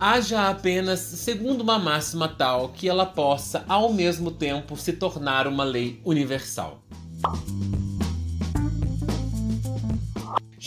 haja apenas, segundo uma máxima tal, que ela possa, ao mesmo tempo, se tornar uma lei universal.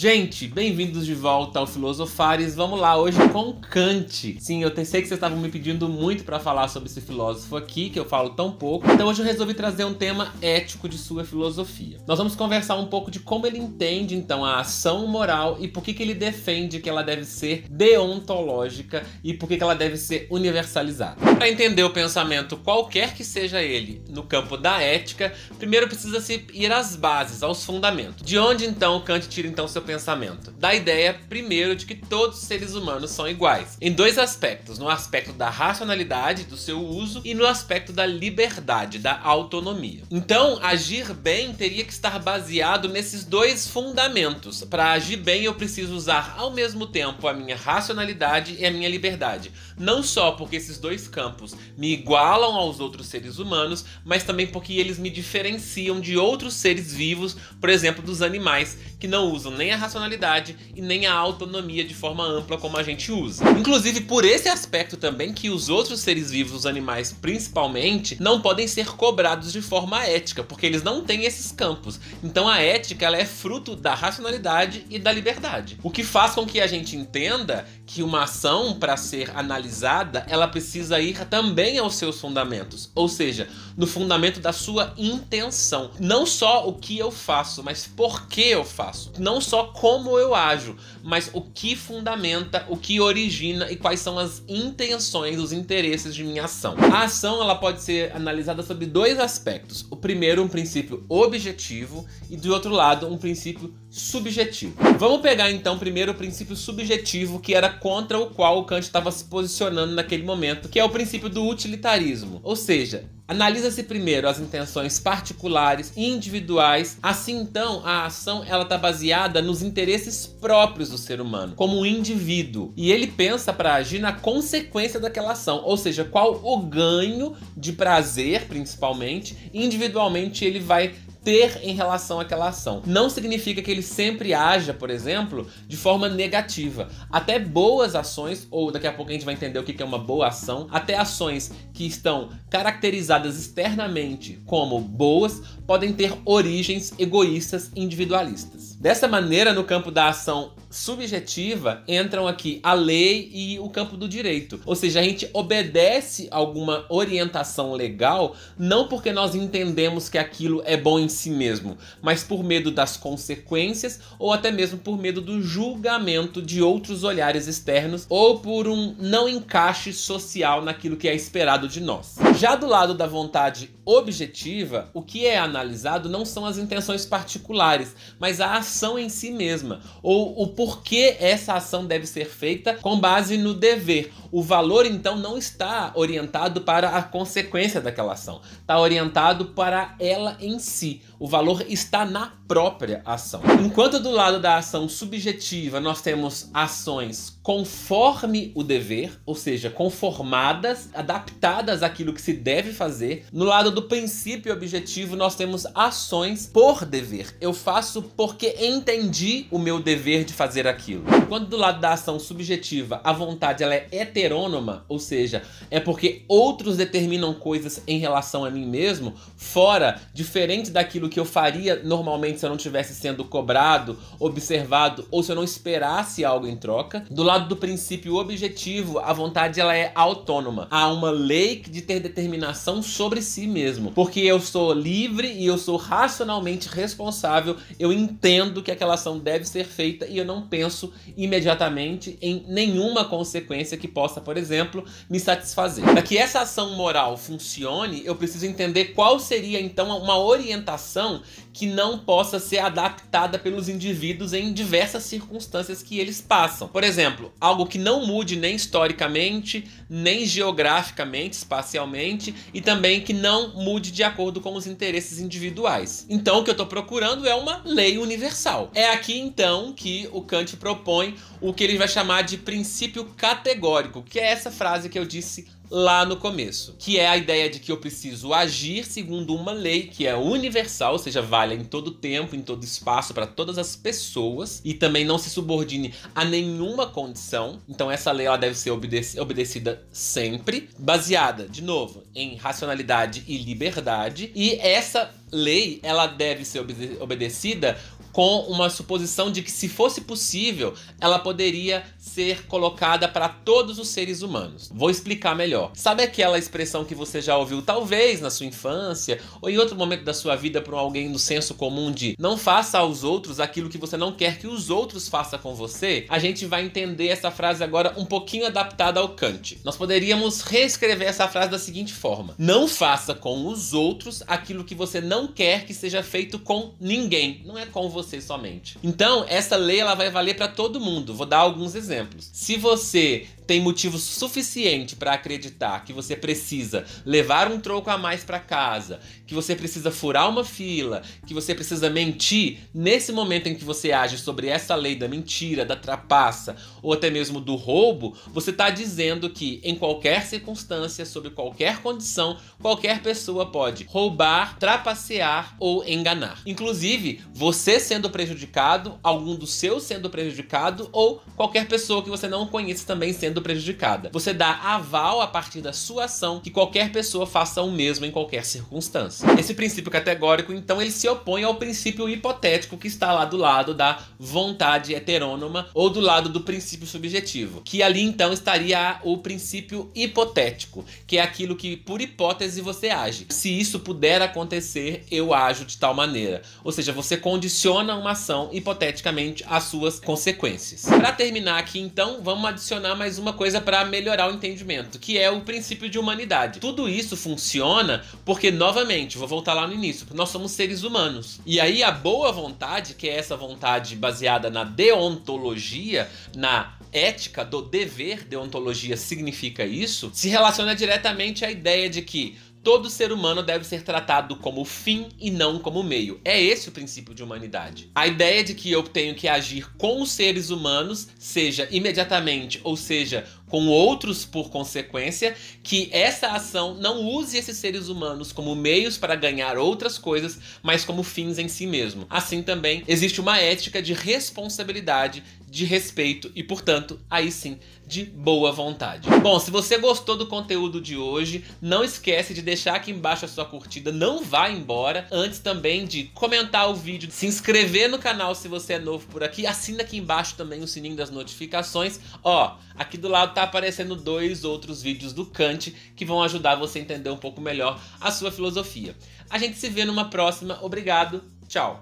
Gente, bem-vindos de volta ao Filosofares. Vamos lá hoje com Kant. Sim, eu sei que vocês estavam me pedindo muito para falar sobre esse filósofo aqui, que eu falo tão pouco. Então hoje eu resolvi trazer um tema ético de sua filosofia. Nós vamos conversar um pouco de como ele entende então a ação moral e por que, que ele defende que ela deve ser deontológica e por que, que ela deve ser universalizada. Para entender o pensamento, qualquer que seja ele, no campo da ética, primeiro precisa se ir às bases, aos fundamentos. De onde então Kant tira então seu pensamento pensamento? Da ideia, primeiro, de que todos os seres humanos são iguais, em dois aspectos: no aspecto da racionalidade, do seu uso, e no aspecto da liberdade, da autonomia. Então, agir bem teria que estar baseado nesses dois fundamentos. Para agir bem, eu preciso usar ao mesmo tempo a minha racionalidade e a minha liberdade. Não só porque esses dois campos me igualam aos outros seres humanos, mas também porque eles me diferenciam de outros seres vivos, por exemplo, dos animais, que não usam nem nem a racionalidade e nem a autonomia de forma ampla como a gente usa. Inclusive por esse aspecto também que os outros seres vivos, os animais principalmente, não podem ser cobrados de forma ética, porque eles não têm esses campos. Então a ética ela é fruto da racionalidade e da liberdade. O que faz com que a gente entenda que uma ação para ser analisada, ela precisa ir também aos seus fundamentos, ou seja, no fundamento da sua intenção. Não só o que eu faço, mas por que eu faço. Não só como eu ajo, mas o que fundamenta, o que origina e quais são as intenções, os interesses de minha ação. A ação ela pode ser analisada sob dois aspectos. O primeiro, um princípio objetivo, e do outro lado, um princípio subjetivo. Vamos pegar então primeiro o princípio subjetivo, que era contra o qual o Kant estava se posicionando naquele momento, que é o princípio do utilitarismo. Ou seja, Analisa-se primeiro as intenções particulares e individuais, assim então a ação ela está baseada nos interesses próprios do ser humano, como um indivíduo, e ele pensa para agir na consequência daquela ação, ou seja, qual o ganho de prazer, principalmente, individualmente ele vai ter em relação àquela ação. Não significa que ele sempre haja, por exemplo, de forma negativa. Até boas ações, ou daqui a pouco a gente vai entender o que é uma boa ação, até ações que estão caracterizadas externamente como boas, podem ter origens egoístas individualistas. Dessa maneira, no campo da ação subjetiva, entram aqui a lei e o campo do direito. Ou seja, a gente obedece alguma orientação legal não porque nós entendemos que aquilo é bom em si mesmo, mas por medo das consequências ou até mesmo por medo do julgamento de outros olhares externos ou por um não encaixe social naquilo que é esperado de nós. Já do lado da vontade objetiva, o que é analisado não são as intenções particulares, mas a ação em si mesma, ou o porquê essa ação deve ser feita com base no dever. O valor então não está orientado para a consequência daquela ação, está orientado para ela em si. O valor está na própria ação. Enquanto do lado da ação subjetiva nós temos ações conforme o dever, ou seja, conformadas, adaptadas àquilo que se deve fazer. No lado do princípio objetivo, nós temos ações por dever. Eu faço porque entendi o meu dever de fazer aquilo. Quando do lado da ação subjetiva, a vontade ela é heterônoma, ou seja, é porque outros determinam coisas em relação a mim mesmo, fora, diferente daquilo que eu faria normalmente se eu não estivesse sendo cobrado, observado ou se eu não esperasse algo em troca. Do lado do princípio objetivo, a vontade ela é autônoma. Há uma lei de ter determinação sobre si mesmo. Porque eu sou livre e eu sou racionalmente responsável, eu entendo que aquela ação deve ser feita e eu não penso imediatamente em nenhuma consequência que possa, por exemplo, me satisfazer. Para que essa ação moral funcione, eu preciso entender qual seria então uma orientação que não possa ser adaptada pelos indivíduos em diversas circunstâncias que eles passam. Por exemplo, algo que não mude nem historicamente, nem geograficamente, espacialmente e também que não mude de acordo com os interesses individuais. Então, o que eu estou procurando é uma lei universal. É aqui então que o Kant propõe o que ele vai chamar de princípio categórico, que é essa frase que eu disse lá no começo, que é a ideia de que eu preciso agir segundo uma lei que é universal, ou seja, vale em todo tempo, em todo espaço, para todas as pessoas e também não se subordine a nenhuma condição. Então essa lei ela deve ser obedec obedecida sempre, baseada, de novo, em racionalidade e liberdade. E essa lei ela deve ser obede obedecida com uma suposição de que, se fosse possível, ela poderia ser colocada para todos os seres humanos. Vou explicar melhor. Sabe aquela expressão que você já ouviu, talvez na sua infância ou em outro momento da sua vida, para alguém no senso comum de não faça aos outros aquilo que você não quer que os outros façam com você? A gente vai entender essa frase agora um pouquinho adaptada ao Kant. Nós poderíamos reescrever essa frase da seguinte forma: Não faça com os outros aquilo que você não quer que seja feito com ninguém. Não é com você você somente. Então, essa lei ela vai valer para todo mundo. Vou dar alguns exemplos. Se você tem motivo suficiente para acreditar que você precisa levar um troco a mais para casa, que você precisa furar uma fila, que você precisa mentir, nesse momento em que você age sobre essa lei da mentira, da trapaça ou até mesmo do roubo, você está dizendo que em qualquer circunstância, sob qualquer condição, qualquer pessoa pode roubar, trapacear ou enganar. Inclusive, você sendo prejudicado, algum dos seus sendo prejudicado ou qualquer pessoa que você não conheça também sendo sendo prejudicada. Você dá aval a partir da sua ação que qualquer pessoa faça o mesmo em qualquer circunstância. Esse princípio categórico, então, ele se opõe ao princípio hipotético que está lá do lado da vontade heterônoma ou do lado do princípio subjetivo, que ali então estaria o princípio hipotético, que é aquilo que por hipótese você age. Se isso puder acontecer, eu ajo de tal maneira. Ou seja, você condiciona uma ação hipoteticamente às suas consequências. Para terminar aqui, então, vamos adicionar mais um uma coisa para melhorar o entendimento, que é o princípio de humanidade. Tudo isso funciona porque, novamente, vou voltar lá no início, nós somos seres humanos. E aí a boa vontade, que é essa vontade baseada na deontologia, na ética do dever, deontologia significa isso, se relaciona diretamente à ideia de que Todo ser humano deve ser tratado como fim e não como meio. É esse o princípio de humanidade. A ideia de que eu tenho que agir com os seres humanos, seja imediatamente ou seja com outros por consequência, que essa ação não use esses seres humanos como meios para ganhar outras coisas, mas como fins em si mesmo. Assim também existe uma ética de responsabilidade, de respeito e, portanto, aí sim, de boa vontade. Bom, se você gostou do conteúdo de hoje, não esquece de deixar aqui embaixo a sua curtida, não vá embora, antes também de comentar o vídeo, se inscrever no canal se você é novo por aqui, assina aqui embaixo também o sininho das notificações. Ó, aqui do lado tá estar tá aparecendo dois outros vídeos do Kant que vão ajudar você a entender um pouco melhor a sua filosofia. A gente se vê numa próxima. Obrigado. Tchau.